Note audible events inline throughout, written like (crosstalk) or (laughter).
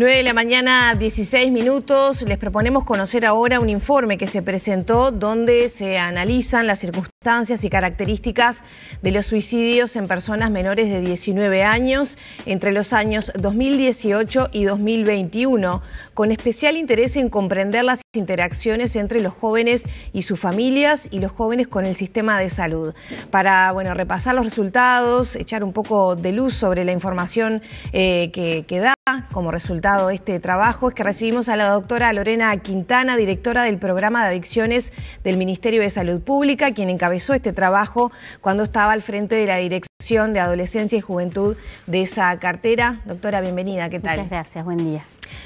9 de la mañana, 16 minutos. Les proponemos conocer ahora un informe que se presentó donde se analizan las circunstancias y características de los suicidios en personas menores de 19 años entre los años 2018 y 2021, con especial interés en comprender las interacciones entre los jóvenes y sus familias y los jóvenes con el sistema de salud. Para bueno, repasar los resultados, echar un poco de luz sobre la información eh, que, que da como resultado de este trabajo es que recibimos a la doctora Lorena Quintana, directora del programa de adicciones del Ministerio de Salud Pública, quien encabezó encabezó este trabajo cuando estaba al frente de la Dirección de Adolescencia y Juventud de esa cartera. Doctora, bienvenida, ¿qué tal? Muchas gracias, buen día.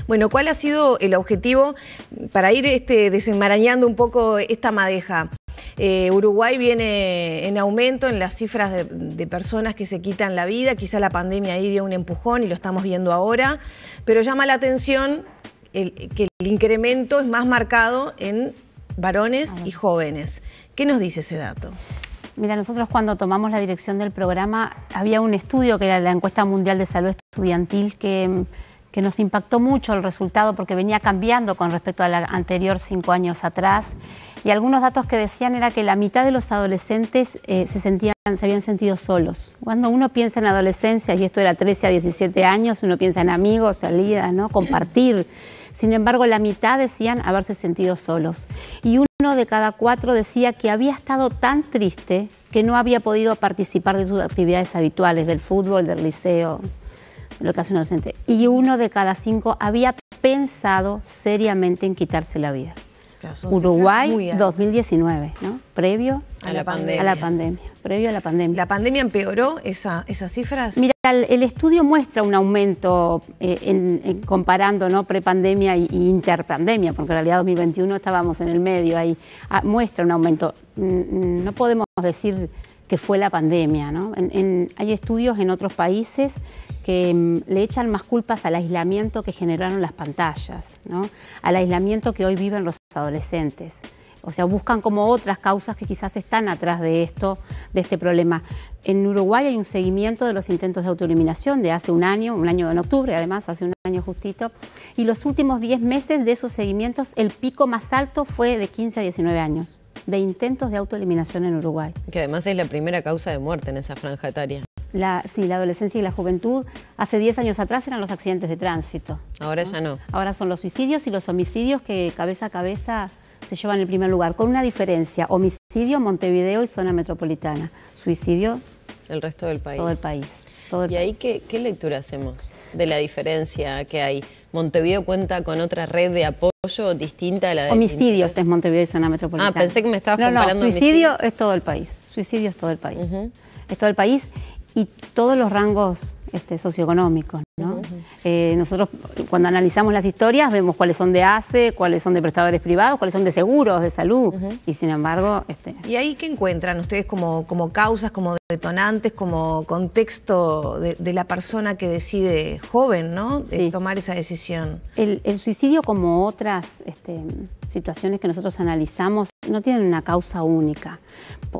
Bueno, ¿cuál ha sido el objetivo para ir este, desenmarañando un poco esta madeja? Eh, Uruguay viene en aumento en las cifras de, personas que se quitan la vida, quizá la pandemia ahí dio un empujón y lo estamos viendo ahora, pero llama la atención que el incremento es más marcado en varones y jóvenes. ¿Qué nos dice ese dato? Mira, nosotros cuando tomamos la dirección del programa había un estudio que era la encuesta mundial de salud estudiantil que, nos impactó mucho el resultado porque venía cambiando con respecto a la anterior cinco años atrás. Y algunos datos que decían era que la mitad de los adolescentes eh, se, sentían, se habían sentido solos. Cuando uno piensa en adolescencia, y esto era 13 a 17 años, uno piensa en amigos, salidas, ¿no? compartir. Sin embargo, la mitad decían haberse sentido solos. Y uno de cada cuatro decía que había estado tan triste que no había podido participar de sus actividades habituales, del fútbol, del liceo, lo que hace un docente Y uno de cada cinco había pensado seriamente en quitarse la vida. Uruguay 2019, ¿no? Previo a, la, pandemia. la pandemia, previo a la pandemia. ¿La pandemia empeoró esa, esas cifras? Mira, el, estudio muestra un aumento eh, comparando ¿no? prepandemia y, interpandemia, porque en realidad 2021 estábamos en el medio ahí. Ah, muestra un aumento. Mm, mm, no podemos decir que fue la pandemia. hay estudios en otros países que mm, le echan más culpas al aislamiento que generaron las pantallas, al aislamiento que hoy viven los adolescentes. O sea, buscan como otras causas que quizás están atrás de esto, de este problema. En Uruguay hay un seguimiento de los intentos de autoeliminación de hace un año, un año en octubre además, hace un año justito, y los últimos 10 meses de esos seguimientos el pico más alto fue de 15 a 19 años de intentos de autoeliminación en Uruguay. Que además es la primera causa de muerte en esa franja etaria. La, sí, la adolescencia y la juventud. Hace 10 años atrás eran los accidentes de tránsito. Ahora ya no. Ahora son los suicidios y los homicidios que cabeza a cabeza se llevan el primer lugar, con una diferencia. Homicidio, Montevideo y zona metropolitana. Suicidio. El resto del país. Todo el país. ¿Y ahí ¿qué, qué lectura hacemos de la diferencia que hay? Montevideo cuenta con otra red de apoyo distinta a la de Homicidios es Montevideo y zona metropolitana. Ah, pensé que me estabas no, comparando. No, suicidio es todo el país. Suicidio es todo el país. Es todo el país y todos los rangos este, socioeconómicos. ¿no? Eh, nosotros cuando analizamos las historias vemos cuáles son de ACE, cuáles son de prestadores privados, cuáles son de seguros, de salud, y sin embargo... Este... ¿Y ahí qué encuentran ustedes como, como causas, como detonantes, como contexto de, la persona que decide joven ¿no? tomar esa decisión? El, el, suicidio como otras este, situaciones que nosotros analizamos no tienen una causa única.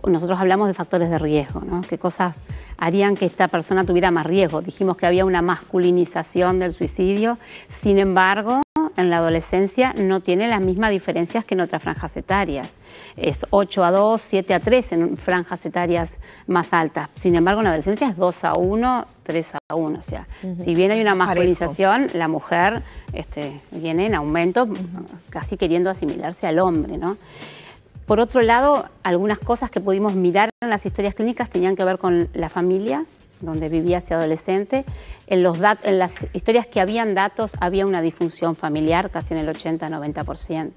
Nosotros hablamos de factores de riesgo, ¿no? ¿Qué cosas harían que esta persona tuviera más riesgo? Dijimos que había una masculinización del suicidio, sin embargo, en la adolescencia no tiene las mismas diferencias que en otras franjas etarias. Es 8 a 2, 7 a 3 en franjas etarias más altas. Sin embargo, en la adolescencia es 2 a 1, 3 a 1. O sea, si bien hay una masculinización, la mujer este, viene en aumento, casi queriendo asimilarse al hombre, ¿no? Por otro lado, algunas cosas que pudimos mirar en las historias clínicas tenían que ver con la familia, donde vivía ese adolescente. En, los en las historias que habían datos había una disfunción familiar casi en el 80-90%.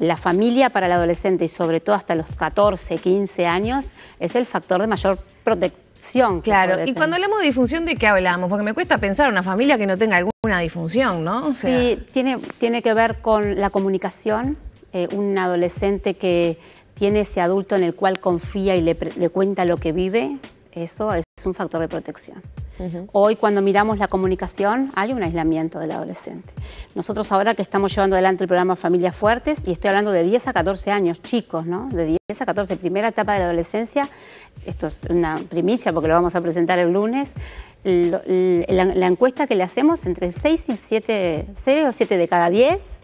La familia para el adolescente y sobre todo hasta los 14, 15 años es el factor de mayor protección. Claro, y cuando hablamos de disfunción, ¿de qué hablamos? Porque me cuesta pensar una familia que no tenga alguna disfunción, ¿no? Sí, tiene, tiene que ver con la comunicación, eh, un adolescente que tiene ese adulto en el cual confía y le, cuenta lo que vive, eso es un factor de protección. Hoy cuando miramos la comunicación hay un aislamiento del adolescente. Nosotros ahora que estamos llevando adelante el programa Familias Fuertes, y estoy hablando de 10 a 14 años, chicos, ¿no? De 10 a 14, primera etapa de la adolescencia, esto es una primicia porque lo vamos a presentar el lunes, la, encuesta que le hacemos entre 6 y 7, 6 o 7 de cada 10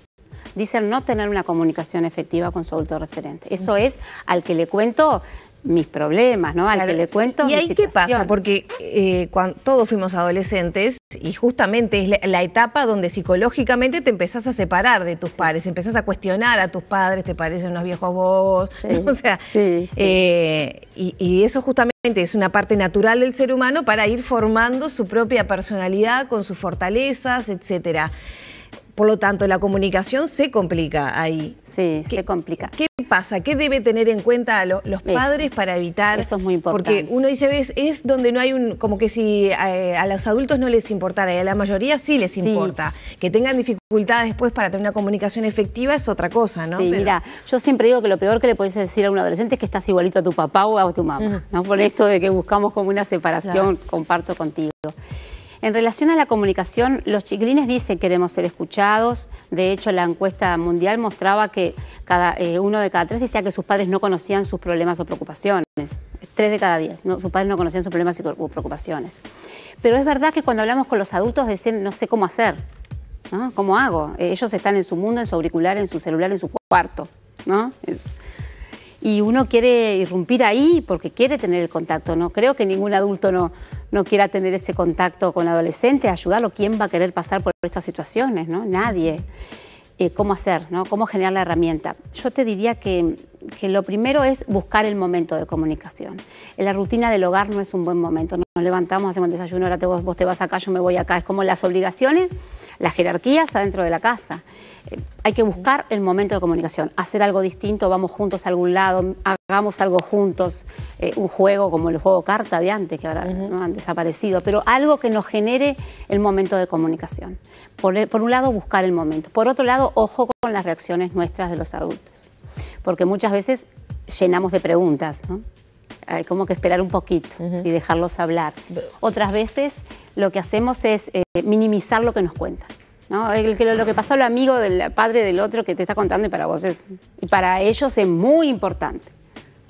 dicen no tener una comunicación efectiva con su autorreferente. Eso es al que le cuento mis problemas, ¿no? Al que le cuento. ¿Y ahí qué pasa? Porque eh, cuando todos fuimos adolescentes y justamente es la, etapa donde psicológicamente te empezás a separar de tus padres, empezás a cuestionar a tus padres, te parecen unos viejos bobos, (laughs) o sea, eh, y, y, eso justamente es una parte natural del ser humano para ir formando su propia personalidad con sus fortalezas, etcétera. Por lo tanto, la comunicación se complica ahí. Sí, se complica. ¿Qué pasa? ¿Qué debe tener en cuenta los padres para evitar? Eso es muy importante. Porque uno dice, ¿ves? es donde no hay un... como que si eh, a, los adultos no les importara y a la mayoría sí les importa. Que tengan dificultades después para tener una comunicación efectiva es otra cosa, ¿no? Sí, mira, yo siempre digo que lo peor que le podés decir a un adolescente es que estás igualito a tu papá o a tu mamá, ¿no? Por esto de que buscamos como una separación, comparto contigo. En relación a la comunicación, los chiquilines dicen que queremos ser escuchados. De hecho, la encuesta mundial mostraba que cada, eh, uno de cada tres decía que sus padres no conocían sus problemas o preocupaciones. Tres de cada diez, sus padres no conocían sus problemas o preocupaciones. Pero es verdad que cuando hablamos con los adultos decían no sé cómo hacer, ¿no? ¿Cómo hago? Eh, ellos están en su mundo, en su auricular, en su celular, en su cuarto, ¿no? Eh, y uno quiere irrumpir ahí porque quiere tener el contacto. No creo que ningún adulto no, quiera tener ese contacto con adolescentes, ayudarlo. ¿Quién va a querer pasar por estas situaciones? ¿no? Nadie. Eh, ¿Cómo hacer? ¿Cómo generar la herramienta? Yo te diría que que lo primero es buscar el momento de comunicación. En la rutina del hogar no es un buen momento. Nos levantamos, hacemos el desayuno, ahora vos, te vas acá, yo me voy acá. Es como las obligaciones, las jerarquías adentro de la casa. Eh, hay que buscar el momento de comunicación, hacer algo distinto, vamos juntos a algún lado, hagamos algo juntos, eh, un juego como el juego carta de antes, que ahora ¿no? han desaparecido, pero algo que nos genere el momento de comunicación. por un lado, buscar el momento. Por otro lado, ojo con las reacciones nuestras de los adultos porque muchas veces llenamos de preguntas, ¿no? Hay como que esperar un poquito y dejarlos hablar. Otras veces lo que hacemos es eh, minimizar lo que nos cuentan. ¿no? El, lo, lo, que pasa al amigo del padre del otro que te está contando y para vos es, y para ellos es muy importante,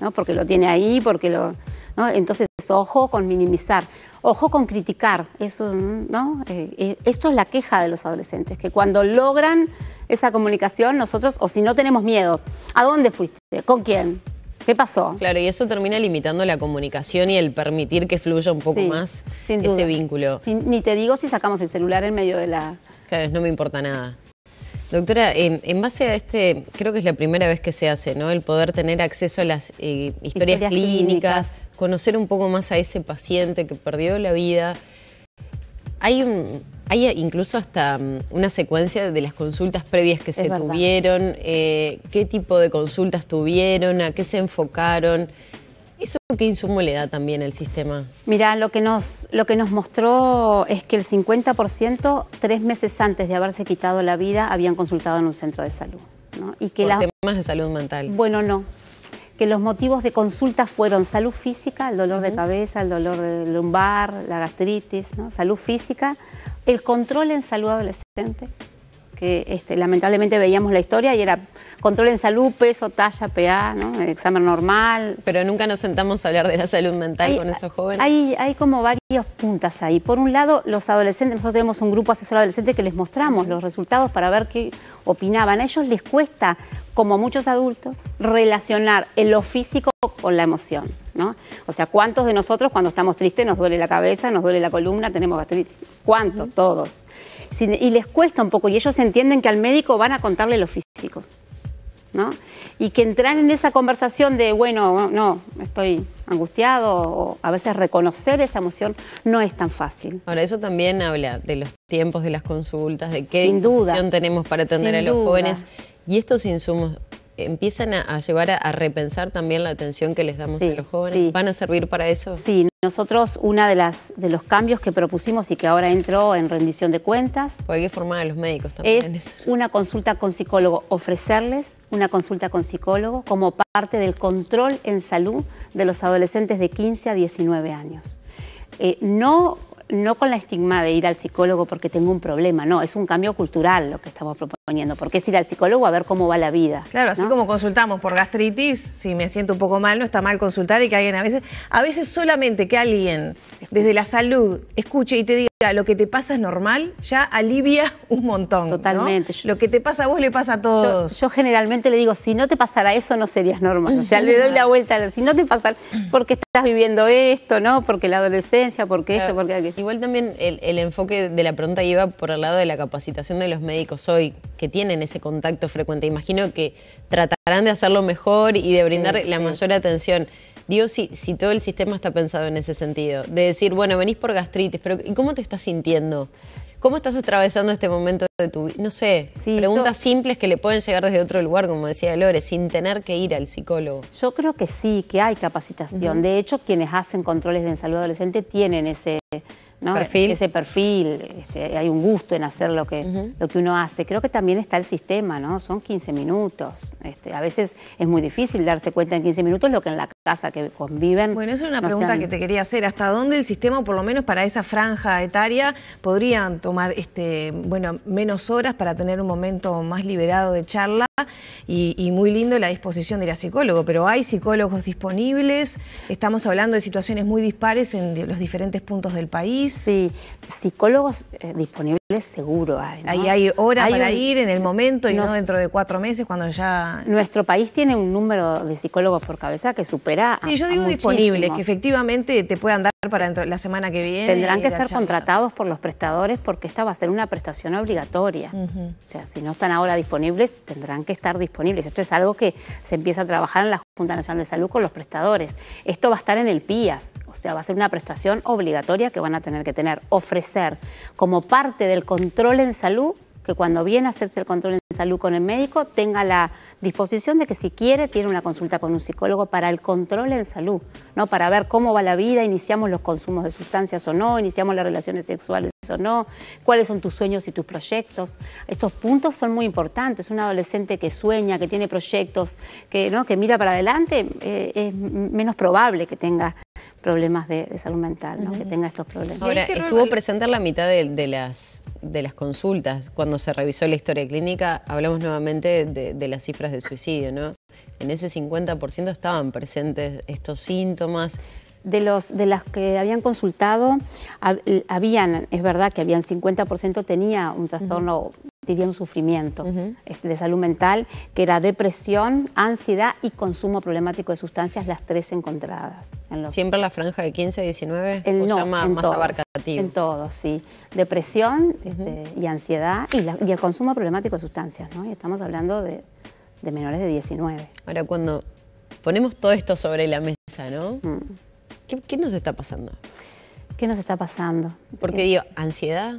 ¿no? porque lo tiene ahí, porque lo... Entonces, ojo con minimizar, ojo con criticar. Eso, ¿no? Eh, eh, esto es la queja de los adolescentes, que cuando logran esa comunicación, nosotros, o si no tenemos miedo, ¿a dónde fuiste? ¿Con quién? ¿Qué pasó? Claro, y eso termina limitando la comunicación y el permitir que fluya un poco más ese vínculo. ni te digo si sacamos el celular en medio de la... Claro, no me importa nada. Doctora, en base a este, creo que es la primera vez que se hace, ¿no? El poder tener acceso a las eh, historias, clínicas, conocer un poco más a ese paciente que perdió la vida. Hay incluso hasta mm, una secuencia de las consultas previas que se tuvieron, eh, qué tipo de consultas tuvieron, a qué se enfocaron. ¿Eso qué insumo le da también el sistema? Mira, lo que nos, lo que nos mostró es que el 50% tres meses antes de haberse quitado la vida habían consultado en un centro de salud. ¿no? Y que Por temas de salud mental. Bueno, no. Que los motivos de consulta fueron salud física, el dolor de cabeza, el dolor de lumbar, la gastritis, ¿no? salud física, el control en salud adolescente, que este, lamentablemente veíamos la historia y era control en salud, peso, talla, PA, El examen normal. Pero nunca nos sentamos a hablar de la salud mental con esos jóvenes. Hay, hay como varias puntas ahí. Por un lado, los adolescentes, nosotros tenemos un grupo asesor adolescente que les mostramos los resultados para ver qué opinaban. A ellos les cuesta, como muchos adultos, relacionar lo físico con la emoción, O sea, ¿cuántos de nosotros cuando estamos tristes nos duele la cabeza, nos duele la columna, tenemos gastritis? ¿Cuántos? Todos y les cuesta un poco, y ellos entienden que al médico van a contarle lo físico. Y que entrar en esa conversación de, bueno, no, estoy angustiado, o a veces reconocer esa emoción no es tan fácil. Ahora, eso también habla de los tiempos de las consultas, de qué Sin tenemos para atender a los jóvenes. Y estos insumos empiezan a, llevar a, repensar también la atención que les damos a los jóvenes. ¿Van a servir para eso? Sí, nosotros uno de, de los cambios que propusimos y que ahora entró en rendición de cuentas... hay que formar a los médicos también. Es una consulta con psicólogo, ofrecerles una consulta con psicólogo como parte del control en salud de los adolescentes de 15 a 19 años. Eh, no, no con la estigma de ir al psicólogo porque tengo un problema, no, es un cambio cultural lo que estamos proponiendo poniendo, porque es ir al psicólogo a ver cómo va la vida. Claro, así como consultamos por gastritis, si me siento un poco mal, no está mal consultar y que alguien a veces, a veces solamente que alguien desde la salud escuche y te diga lo que te pasa es normal, ya alivia (laughs) un montón. Totalmente. Lo que te pasa a vos le pasa a todos. Yo, generalmente le digo, si no te pasara eso no serías normal. O sea, le doy la (laughs) vuelta, si no te pasara, porque estás viviendo esto, ¿no? Porque la adolescencia, porque esto, porque aquello. Igual también el, enfoque de la pregunta lleva por el lado de la capacitación de los médicos hoy que tienen ese contacto frecuente. Imagino que tratarán de hacerlo mejor y de brindar la mayor atención. Digo, si, si todo el sistema está pensado en ese sentido, de decir, bueno, venís por gastritis, pero ¿y cómo te estás sintiendo? ¿Cómo estás atravesando este momento de tu vida? No sé, preguntas simples que le pueden llegar desde otro lugar, como decía Lore, sin tener que ir al psicólogo. Yo creo que sí, que hay capacitación. De hecho, quienes hacen controles de salud adolescente tienen ese, ese perfil, este, hay un gusto en hacer lo que, lo que uno hace. Creo que también está el sistema, ¿no? Son 15 minutos. Este, a veces es muy difícil darse cuenta en 15 minutos lo que en la casa que conviven. Bueno, esa es una pregunta que te quería hacer. ¿Hasta dónde el sistema, por lo menos para esa franja etaria, podrían tomar este, bueno, menos horas para tener un momento más liberado de charla? Y, muy lindo la disposición de ir a psicólogo, pero hay psicólogos disponibles, estamos hablando de situaciones muy dispares en los diferentes puntos del país. Sí, psicólogos eh, disponibles seguro hay. Ahí hay hora para ir en el momento y no dentro de cuatro meses cuando ya... Nuestro país tiene un número de psicólogos por cabeza que supera... Sí, yo digo disponibles, que efectivamente te puedan dar para dentro, la semana que viene. Tendrán que ser contratados por los prestadores porque esta va a ser una prestación obligatoria. O sea, si no están ahora disponibles, tendrán que estar disponibles. Esto es algo que se empieza a trabajar en la Junta Nacional de Salud con los prestadores. Esto va a estar en el PIAS, o sea, va a ser una prestación obligatoria que van a tener que tener, ofrecer como parte del control en salud que cuando viene a hacerse el control en salud con el médico tenga la disposición de que si quiere tiene una consulta con un psicólogo para el control en salud, ¿no? para ver cómo va la vida, iniciamos los consumos de sustancias o no, iniciamos las relaciones sexuales o no, cuáles son tus sueños y tus proyectos. Estos puntos son muy importantes. Un adolescente que sueña, que tiene proyectos, que, ¿no? que mira para adelante, eh, es menos probable que tenga problemas de, salud mental, que tenga estos problemas. Ahora, estuvo presente la mitad de, las, consultas, cuando se revisó la historia clínica, hablamos nuevamente de, las cifras de suicidio, En ese 50% estaban presentes estos síntomas, de, los, de las que habían consultado, eh, habían, es verdad que habían 50% tenía un trastorno, diría un sufrimiento este, de salud mental, que era depresión, ansiedad y consumo problemático de sustancias, las tres encontradas. ¿Siempre la franja de 15 a 19? El, o más, abarcativo. En todos, sí. Depresión este, y ansiedad y, el consumo problemático de sustancias, ¿no? Y estamos hablando de, menores de 19. Ahora, cuando ponemos todo esto sobre la mesa, ¿no? Mm. ¿Qué, nos está pasando? ¿Qué nos está pasando? Porque digo, ansiedad,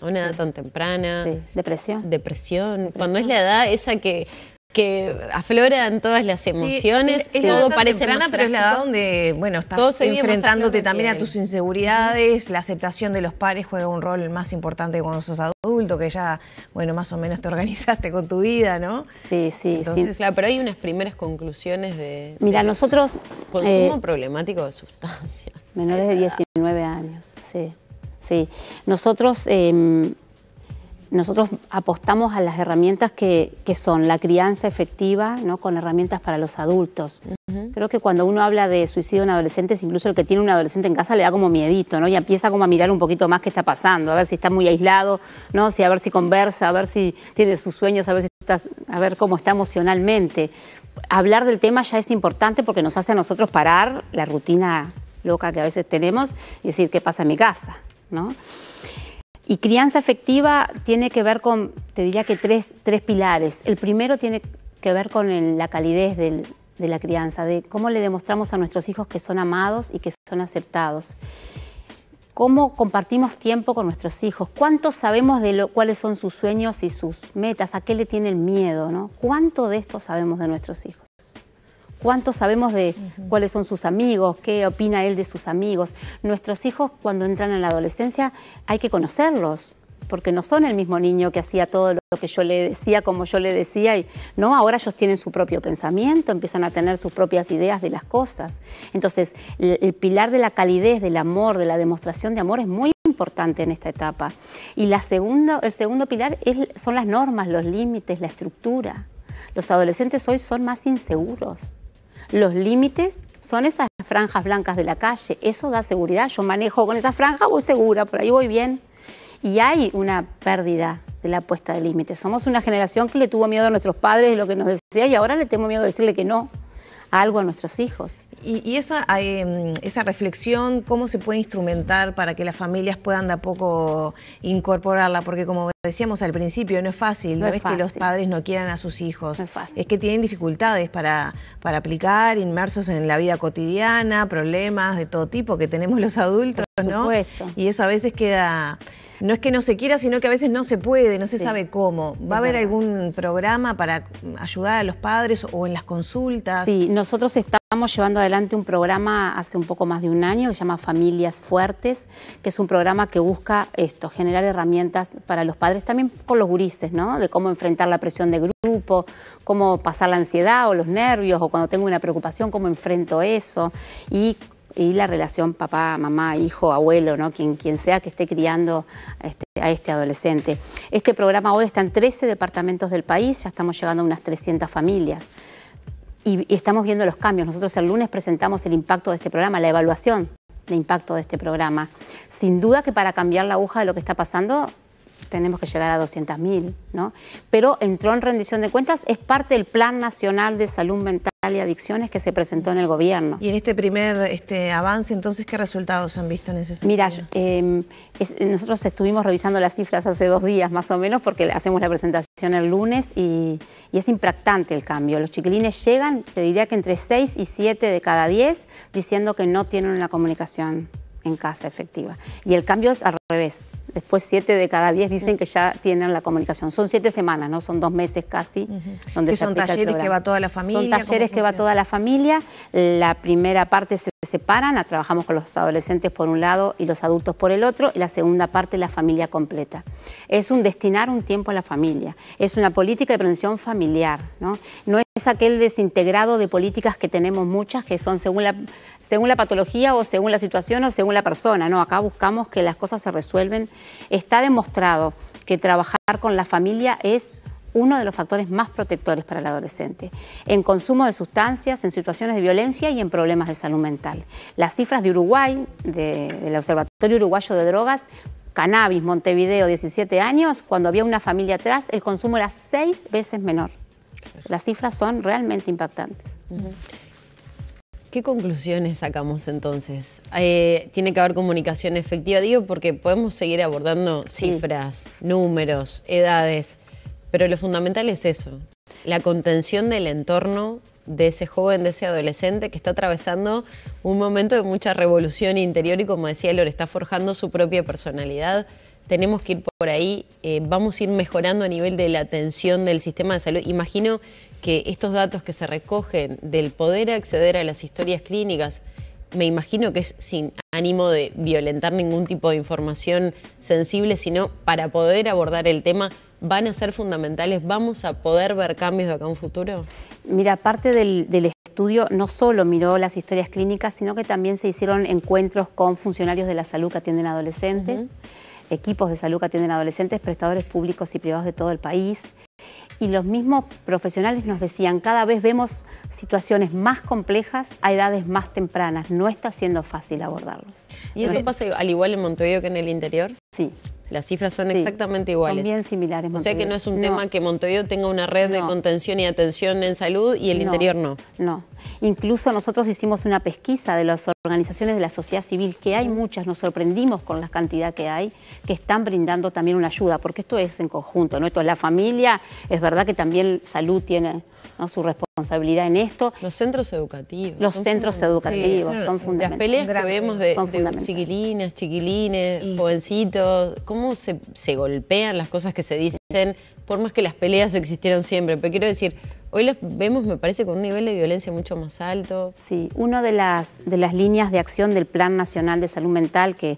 a una edad tan temprana. Sí. Depresión. Depresión. Cuando es la edad esa que que afloran todas las emociones, es todo parece temprana, más pero es donde, bueno, estás enfrentándote también a tus inseguridades, la aceptación de los pares juega un rol más importante cuando sos adulto, que ya, bueno, más o menos te organizaste con tu vida, ¿no? Sí, sí, sí. Claro, pero hay unas primeras conclusiones de... Mira, nosotros... Consumo eh, problemático de sustancias. Menores de 19 años, sí. Sí, nosotros em, nosotros apostamos a las herramientas que, son la crianza efectiva, ¿no? con herramientas para los adultos. Creo que cuando uno habla de suicidio en adolescentes, incluso el que tiene un adolescente en casa le da como miedito, ¿no? Y empieza como a mirar un poquito más qué está pasando, a ver si está muy aislado, ¿no? Si a ver si conversa, a ver si tiene sus sueños, a ver si está, a ver cómo está emocionalmente. Hablar del tema ya es importante porque nos hace a nosotros parar la rutina loca que a veces tenemos y decir qué pasa en mi casa, ¿no? Y crianza efectiva tiene que ver con, te diría que tres, tres pilares. El primero tiene que ver con la calidez de la crianza, de cómo le demostramos a nuestros hijos que son amados y que son aceptados. Cómo compartimos tiempo con nuestros hijos, cuánto sabemos de lo, cuáles son sus sueños y sus metas, a qué le tienen miedo, ¿no? ¿Cuánto de esto sabemos de nuestros hijos? ¿Cuántos sabemos de cuáles son sus amigos, qué opina él de sus amigos. Nuestros hijos cuando entran en la adolescencia hay que conocerlos, porque no son el mismo niño que hacía todo lo que yo le decía, como yo le decía, y no, ahora ellos tienen su propio pensamiento, empiezan a tener sus propias ideas de las cosas. Entonces, el, pilar de la calidez, del amor, de la demostración de amor es muy importante en esta etapa. Y la segunda, el segundo pilar son las normas, los límites, la estructura. Los adolescentes hoy son más inseguros. Los límites son esas franjas blancas de la calle, eso da seguridad, yo manejo con esa franja, voy segura, por ahí voy bien. Y hay una pérdida de la puesta de límites. Somos una generación que le tuvo miedo a nuestros padres de lo que nos decía y ahora le tengo miedo de decirle que no algo a nuestros hijos. Y, esa, eh, esa reflexión, ¿cómo se puede instrumentar para que las familias puedan de a poco incorporarla? Porque como decíamos al principio, no es fácil, no, es, que los padres no quieran a sus hijos, no es, fácil. es que tienen dificultades para, para aplicar, inmersos en la vida cotidiana, problemas de todo tipo que tenemos los adultos, Por ¿no? Y eso a veces queda no es que no se quiera, sino que a veces no se puede, no se sabe cómo. ¿Va a haber algún programa para ayudar a los padres o en las consultas? Sí, nosotros estamos llevando adelante un programa hace un poco más de un año que se llama Familias Fuertes, que es un programa que busca esto, generar herramientas para los padres, también con los gurises, ¿no? De cómo enfrentar la presión de grupo, cómo pasar la ansiedad o los nervios, o cuando tengo una preocupación, cómo enfrento eso. Y y la relación papá, mamá, hijo, abuelo, ¿no? quien, quien sea que esté criando a este, a este adolescente. Este programa hoy está en 13 departamentos del país, ya estamos llegando a unas 300 familias y, y estamos viendo los cambios. Nosotros el lunes presentamos el impacto de este programa, la evaluación de impacto de este programa. Sin duda que para cambiar la aguja de lo que está pasando tenemos que llegar a 200.000, ¿no? Pero entró en rendición de cuentas, es parte del Plan Nacional de Salud Mental y Adicciones que se presentó en el gobierno. ¿Y en este primer este, avance, entonces, qué resultados han visto en ese sentido? Mira, em, nosotros estuvimos revisando las cifras hace dos días más o menos, porque hacemos la presentación el lunes y, y es impactante el cambio. Los chiquilines llegan, te diría que entre 6 y 7 de cada 10, diciendo que no tienen una comunicación en casa efectiva. Y el cambio es al revés. Después siete de cada diez dicen que ya tienen la comunicación. Son siete semanas, ¿no? Son dos meses casi. donde son talleres que va toda la familia? Son talleres que va toda la familia. La primera parte se separan, la trabajamos con los adolescentes por un lado y los adultos por el otro, y la segunda parte la familia completa. Es un destinar un tiempo a la familia. Es una política de prevención familiar, ¿no? aquel desintegrado de políticas que tenemos muchas, que son según la, según la patología o según la situación o según la persona. No, acá buscamos que las cosas se resuelven. Está demostrado que trabajar con la familia es uno de los factores más protectores para el adolescente, en consumo de sustancias, en situaciones de violencia y en problemas de salud mental. Las cifras de Uruguay, del Observatorio Uruguayo de Drogas, cannabis, Montevideo, 17 años, cuando había una familia atrás, el consumo era seis veces menor. Las cifras son realmente impactantes. ¿Qué conclusiones sacamos entonces? Eh, tiene que haber comunicación efectiva, digo, porque podemos seguir abordando cifras, números, edades, pero lo fundamental es eso, la contención del entorno de ese joven, de ese adolescente que está atravesando un momento de mucha revolución interior y como decía Lore, está forjando su propia personalidad, tenemos que ir por ahí, eh, vamos a ir mejorando a nivel de la atención del sistema de salud. Imagino que estos datos que se recogen del poder acceder a las historias clínicas, me imagino que es sin ánimo de violentar ningún tipo de información sensible, sino para poder abordar el tema, van a ser fundamentales, vamos a poder ver cambios de acá en un futuro. Mira, parte del, estudio no solo miró las historias clínicas, sino que también se hicieron encuentros con funcionarios de la salud que atienden adolescentes equipos de salud que atienden adolescentes, prestadores públicos y privados de todo el país. Y los mismos profesionales nos decían, cada vez vemos situaciones más complejas a edades más tempranas, no está siendo fácil abordarlos. ¿Y eso pasa al igual en Montevideo que en el interior? Sí, las cifras son exactamente iguales. Son bien similares. O sea que no es un tema que Montevideo tenga una red de contención y atención en salud y el interior no. No. Incluso nosotros hicimos una pesquisa de las organizaciones de la sociedad civil, que hay muchas, nos sorprendimos con la cantidad que hay, que están brindando también una ayuda, porque esto es en conjunto, ¿no? Esto es la familia, es verdad que también salud tiene su responsabilidad en esto. Los centros educativos. Los centros educativos son fundamentales. Las peleas que vemos de, chiquilinas, chiquilines, jovencitos, cómo se, golpean las cosas que se dicen, por más que las peleas existieron siempre, pero quiero decir... Hoy las vemos, me parece, con un nivel de violencia mucho más alto. Sí, una de las, de las líneas de acción del Plan Nacional de Salud Mental que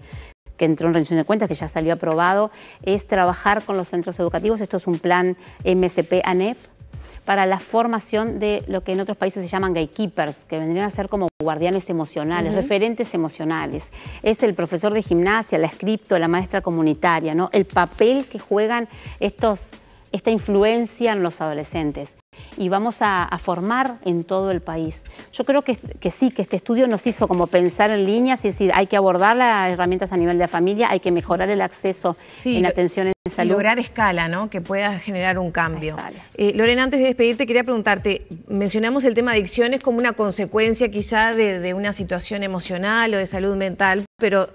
que entró en rendición de cuentas, que ya salió aprobado, es trabajar con los centros educativos. Esto es un plan msp anep para la formación de lo que en otros países se llaman gatekeepers, que vendrían a ser como guardianes emocionales, referentes emocionales. Es el profesor de gimnasia, la escripto, la maestra comunitaria, ¿no? El papel que juegan estos, esta influencia en los adolescentes y vamos a, formar en todo el país. Yo creo que, sí, que este estudio nos hizo como pensar en líneas y decir, hay que abordar las herramientas a nivel de la familia, hay que mejorar el acceso en atención en salud. Lograr escala, ¿no? Que pueda generar un cambio. Eh, Lorena, antes de despedirte, quería preguntarte, mencionamos el tema de adicciones como una consecuencia quizá de una situación emocional o de salud mental, pero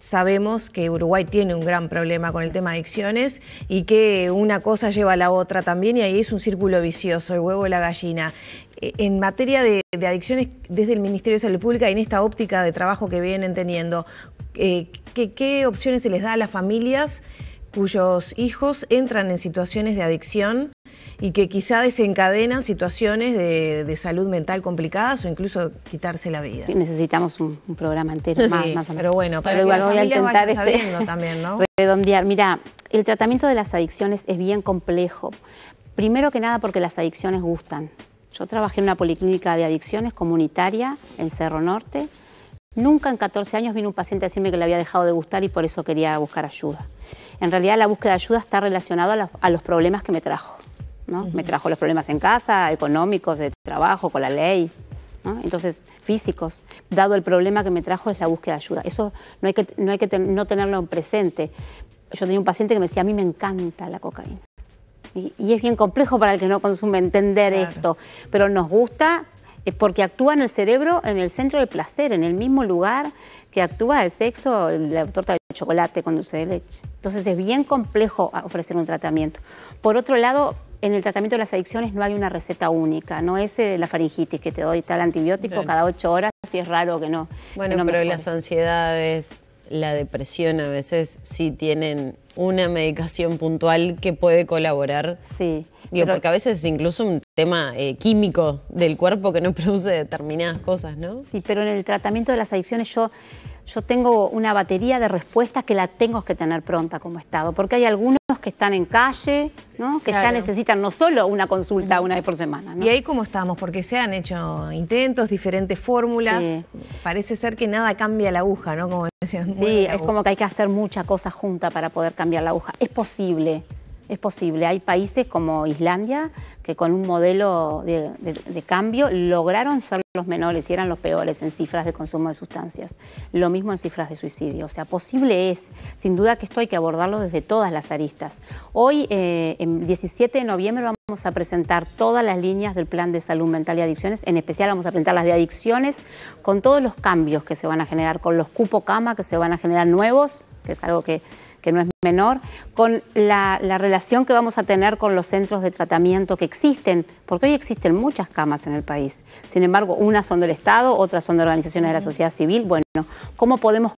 sabemos que Uruguay tiene un gran problema con el tema de adicciones y que una cosa lleva a la otra también y ahí es un círculo vicioso, el huevo y la gallina. Eh, en materia de, adicciones, desde el Ministerio de Salud Pública y en esta óptica de trabajo que vienen teniendo, eh, ¿qué opciones se les da a las familias cuyos hijos entran en situaciones de adicción y que quizá desencadenan situaciones de, salud mental complicadas o incluso quitarse la vida. necesitamos un, programa entero más, o menos. Pero bueno, para pero igual voy a intentar este... también, ¿no? (laughs) redondear. Mira, el tratamiento de las adicciones es bien complejo. Primero que nada porque las adicciones gustan. Yo trabajé en una policlínica de adicciones comunitaria en Cerro Norte. Nunca en 14 años vino un paciente a decirme que le había dejado de gustar y por eso quería buscar ayuda. En realidad la búsqueda de ayuda está relacionada a los problemas que me trajo. Me trajo los problemas en casa, económicos, de trabajo, con la ley, Entonces, físicos. Dado el problema que me trajo es la búsqueda de ayuda. Eso no hay que, no, hay que no tenerlo presente. Yo tenía un paciente que me decía, a mí me encanta la cocaína. Y, es bien complejo para el que no consume entender esto, pero nos gusta eh, porque actúa en el cerebro, en el centro del placer, en el mismo lugar que actúa el sexo, la torta de chocolate con dulce de leche. Entonces es bien complejo ofrecer un tratamiento. Por otro lado, en el tratamiento de las adicciones no hay una receta única, no es eh, la faringitis que te doy tal antibiótico cada ocho horas, si es raro que no. Bueno, pero las ansiedades, la depresión a veces sí tienen una medicación puntual que puede colaborar. Sí. porque a veces es incluso un tema eh, químico del cuerpo que no (laughs) produce determinadas cosas, ¿no? Sí, pero en el tratamiento de las adicciones yo yo tengo una batería de respuestas que la tengo que tener pronta como Estado, porque hay algunos que están en calle, que ya necesitan no solo una consulta una vez por semana. ¿Y ahí cómo estamos? Porque se han hecho intentos, diferentes fórmulas, parece ser que nada cambia la aguja, ¿no? Como decían, sí, es como que hay que hacer mucha cosas junta para poder cambiar la aguja. Es posible, es posible. Hay países como Islandia que con un modelo de, cambio lograron ser los menores y eran los peores en cifras de consumo de sustancias. Lo mismo en cifras de suicidio. O sea, posible es. Sin duda que esto hay que abordarlo desde todas las aristas. Hoy, el eh, 17 de noviembre, vamos a presentar todas las líneas del plan de salud mental y adicciones. En especial vamos a presentar las de adicciones con todos los cambios que se van a generar, con los cupo cama que se van a generar nuevos, que es algo que que no es menor, con la, la, relación que vamos a tener con los centros de tratamiento que existen, porque hoy existen muchas camas en el país. Sin embargo, unas son del Estado, otras son de organizaciones de la sociedad civil. Bueno, ¿cómo podemos